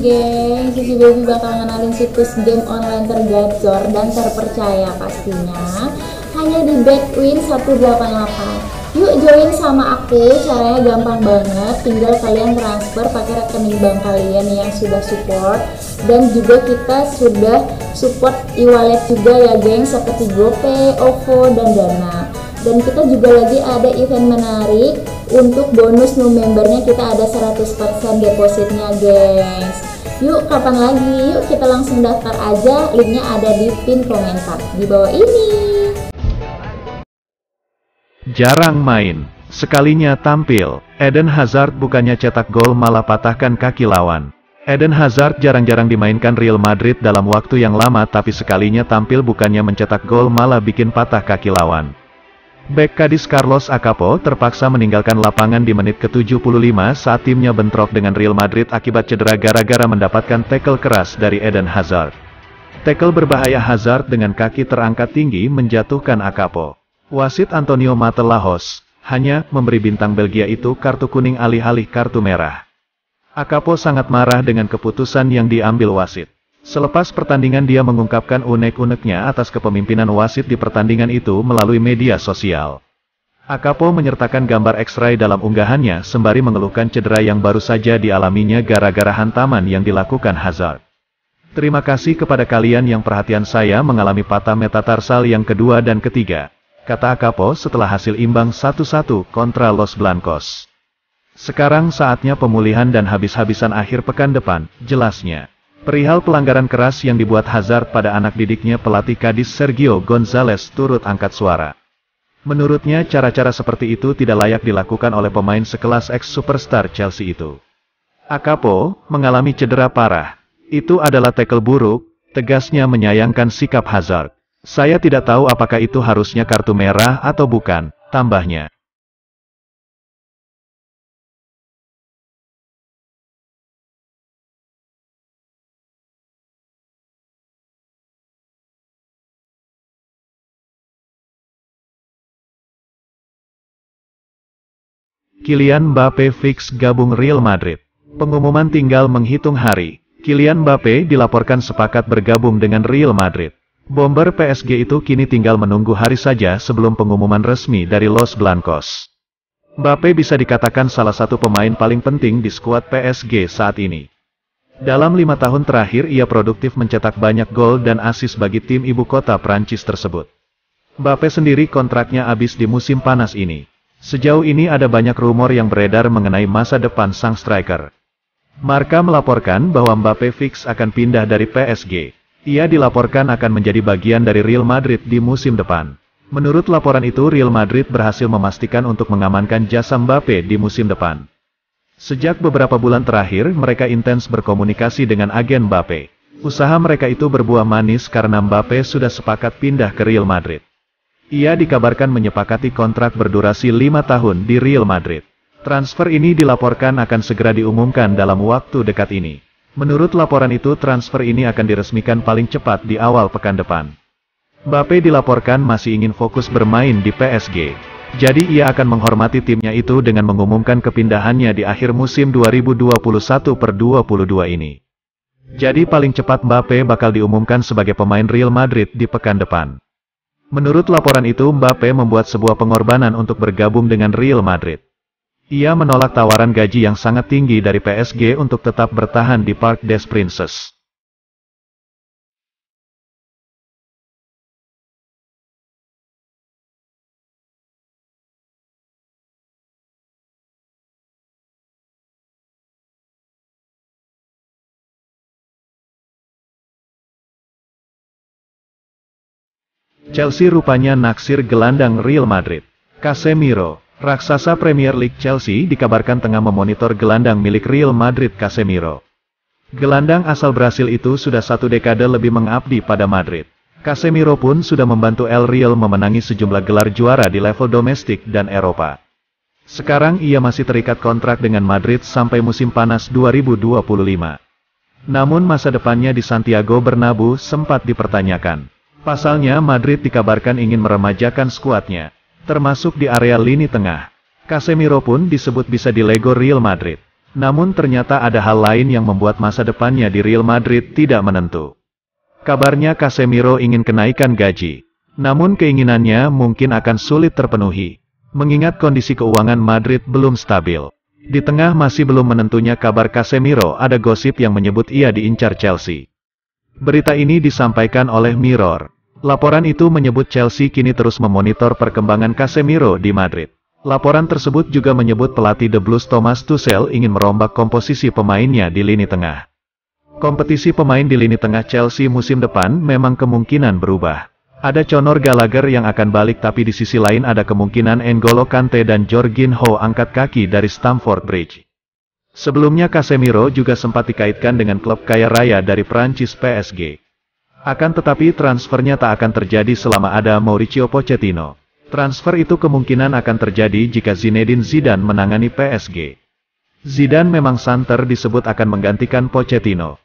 geng, Sisi Baby bakal ngenalin situs game online tergacor dan terpercaya pastinya Hanya di Backwin 188 Yuk join sama aku, caranya gampang banget Tinggal kalian transfer pakai rekening bank kalian yang sudah support Dan juga kita sudah support e-wallet juga ya geng Seperti GoPay, OVO, dan Dana dan kita juga lagi ada event menarik untuk bonus new membernya kita ada 100% depositnya gengs Yuk kapan lagi? Yuk kita langsung daftar aja. Linknya ada di pin komentar di bawah ini. Jarang main, sekalinya tampil. Eden Hazard bukannya cetak gol malah patahkan kaki lawan. Eden Hazard jarang-jarang dimainkan Real Madrid dalam waktu yang lama tapi sekalinya tampil bukannya mencetak gol malah bikin patah kaki lawan. Bek Kadis Carlos Acapo terpaksa meninggalkan lapangan di menit ke-75 saat timnya bentrok dengan Real Madrid akibat cedera gara-gara mendapatkan tackle keras dari Eden Hazard. Tackle berbahaya Hazard dengan kaki terangkat tinggi menjatuhkan Acapo. Wasit Antonio Matelahos hanya memberi bintang Belgia itu kartu kuning alih-alih kartu merah. Acapo sangat marah dengan keputusan yang diambil wasit. Selepas pertandingan dia mengungkapkan unek-uneknya atas kepemimpinan wasit di pertandingan itu melalui media sosial. Akapo menyertakan gambar X-ray dalam unggahannya sembari mengeluhkan cedera yang baru saja dialaminya gara-gara hantaman yang dilakukan Hazard. Terima kasih kepada kalian yang perhatian saya mengalami patah metatarsal yang kedua dan ketiga, kata Akapo setelah hasil imbang 1-1 kontra Los Blancos. Sekarang saatnya pemulihan dan habis-habisan akhir pekan depan, jelasnya. Perihal pelanggaran keras yang dibuat Hazard pada anak didiknya pelatih Kadis Sergio Gonzalez turut angkat suara. Menurutnya cara-cara seperti itu tidak layak dilakukan oleh pemain sekelas ex-superstar Chelsea itu. Akapo, mengalami cedera parah. Itu adalah tackle buruk, tegasnya menyayangkan sikap Hazard. Saya tidak tahu apakah itu harusnya kartu merah atau bukan, tambahnya. Kylian Mbappe fix gabung Real Madrid. Pengumuman tinggal menghitung hari. Kylian Mbappe dilaporkan sepakat bergabung dengan Real Madrid. Bomber PSG itu kini tinggal menunggu hari saja sebelum pengumuman resmi dari Los Blancos. Mbappe bisa dikatakan salah satu pemain paling penting di skuad PSG saat ini. Dalam lima tahun terakhir ia produktif mencetak banyak gol dan asis bagi tim ibu kota Prancis tersebut. Mbappe sendiri kontraknya habis di musim panas ini. Sejauh ini ada banyak rumor yang beredar mengenai masa depan sang striker. Marka melaporkan bahwa Mbappe fix akan pindah dari PSG. Ia dilaporkan akan menjadi bagian dari Real Madrid di musim depan. Menurut laporan itu Real Madrid berhasil memastikan untuk mengamankan jasa Mbappe di musim depan. Sejak beberapa bulan terakhir mereka intens berkomunikasi dengan agen Mbappe. Usaha mereka itu berbuah manis karena Mbappe sudah sepakat pindah ke Real Madrid. Ia dikabarkan menyepakati kontrak berdurasi lima tahun di Real Madrid. Transfer ini dilaporkan akan segera diumumkan dalam waktu dekat ini. Menurut laporan itu transfer ini akan diresmikan paling cepat di awal pekan depan. Mbappe dilaporkan masih ingin fokus bermain di PSG. Jadi ia akan menghormati timnya itu dengan mengumumkan kepindahannya di akhir musim 2021 22 ini. Jadi paling cepat Mbappe bakal diumumkan sebagai pemain Real Madrid di pekan depan. Menurut laporan itu Mbappe membuat sebuah pengorbanan untuk bergabung dengan Real Madrid. Ia menolak tawaran gaji yang sangat tinggi dari PSG untuk tetap bertahan di Park des Princes. Chelsea rupanya naksir gelandang Real Madrid. Casemiro, raksasa Premier League Chelsea dikabarkan tengah memonitor gelandang milik Real Madrid Casemiro. Gelandang asal Brasil itu sudah satu dekade lebih mengabdi pada Madrid. Casemiro pun sudah membantu El Real memenangi sejumlah gelar juara di level domestik dan Eropa. Sekarang ia masih terikat kontrak dengan Madrid sampai musim panas 2025. Namun masa depannya di Santiago Bernabéu sempat dipertanyakan. Pasalnya Madrid dikabarkan ingin meremajakan skuadnya, termasuk di area lini tengah. Casemiro pun disebut bisa dilego Real Madrid. Namun ternyata ada hal lain yang membuat masa depannya di Real Madrid tidak menentu. Kabarnya Casemiro ingin kenaikan gaji. Namun keinginannya mungkin akan sulit terpenuhi. Mengingat kondisi keuangan Madrid belum stabil. Di tengah masih belum menentunya kabar Casemiro ada gosip yang menyebut ia diincar Chelsea. Berita ini disampaikan oleh Mirror. Laporan itu menyebut Chelsea kini terus memonitor perkembangan Casemiro di Madrid. Laporan tersebut juga menyebut pelatih The Blues Thomas Tuchel ingin merombak komposisi pemainnya di lini tengah. Kompetisi pemain di lini tengah Chelsea musim depan memang kemungkinan berubah. Ada Conor Gallagher yang akan balik tapi di sisi lain ada kemungkinan N'Golo Kante dan Jorginho angkat kaki dari Stamford Bridge. Sebelumnya Casemiro juga sempat dikaitkan dengan klub kaya raya dari Prancis PSG. Akan tetapi transfernya tak akan terjadi selama ada Mauricio Pochettino. Transfer itu kemungkinan akan terjadi jika Zinedine Zidane menangani PSG. Zidane memang santer disebut akan menggantikan Pochettino.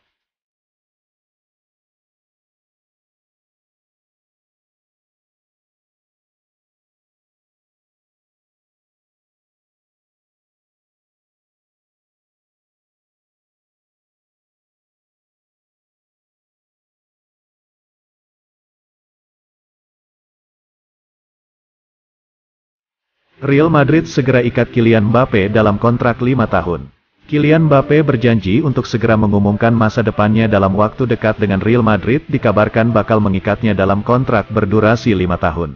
Real Madrid segera ikat Kylian Mbappe dalam kontrak 5 tahun. Kylian Mbappe berjanji untuk segera mengumumkan masa depannya dalam waktu dekat dengan Real Madrid dikabarkan bakal mengikatnya dalam kontrak berdurasi 5 tahun.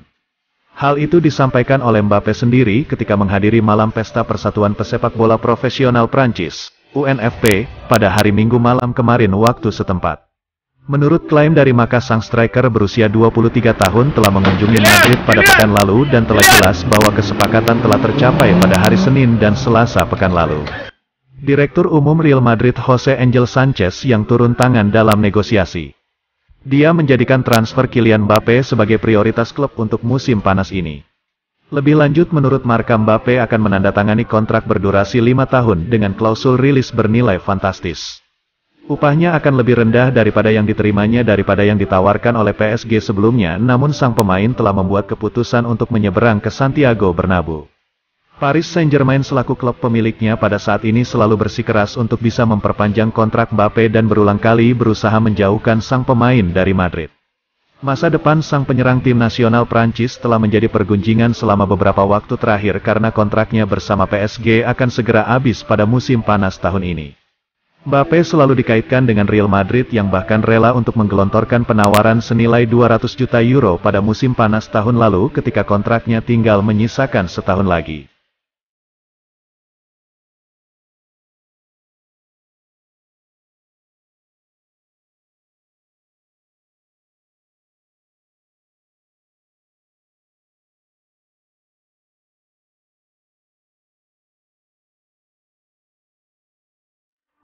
Hal itu disampaikan oleh Mbappe sendiri ketika menghadiri malam pesta Persatuan Pesepak Bola Profesional Prancis, UNFP, pada hari Minggu malam kemarin waktu setempat. Menurut klaim dari maka sang striker berusia 23 tahun telah mengunjungi Madrid pada pekan lalu dan telah jelas bahwa kesepakatan telah tercapai pada hari Senin dan Selasa pekan lalu. Direktur Umum Real Madrid Jose Angel Sanchez yang turun tangan dalam negosiasi. Dia menjadikan transfer Kylian Mbappe sebagai prioritas klub untuk musim panas ini. Lebih lanjut menurut Marka Mbappe akan menandatangani kontrak berdurasi 5 tahun dengan klausul rilis bernilai fantastis. Upahnya akan lebih rendah daripada yang diterimanya daripada yang ditawarkan oleh PSG sebelumnya namun sang pemain telah membuat keputusan untuk menyeberang ke Santiago Bernabeu. Paris Saint-Germain selaku klub pemiliknya pada saat ini selalu bersikeras untuk bisa memperpanjang kontrak Mbappe dan berulang kali berusaha menjauhkan sang pemain dari Madrid. Masa depan sang penyerang tim nasional Prancis telah menjadi pergunjingan selama beberapa waktu terakhir karena kontraknya bersama PSG akan segera habis pada musim panas tahun ini. Mbappe selalu dikaitkan dengan Real Madrid yang bahkan rela untuk menggelontorkan penawaran senilai 200 juta euro pada musim panas tahun lalu ketika kontraknya tinggal menyisakan setahun lagi.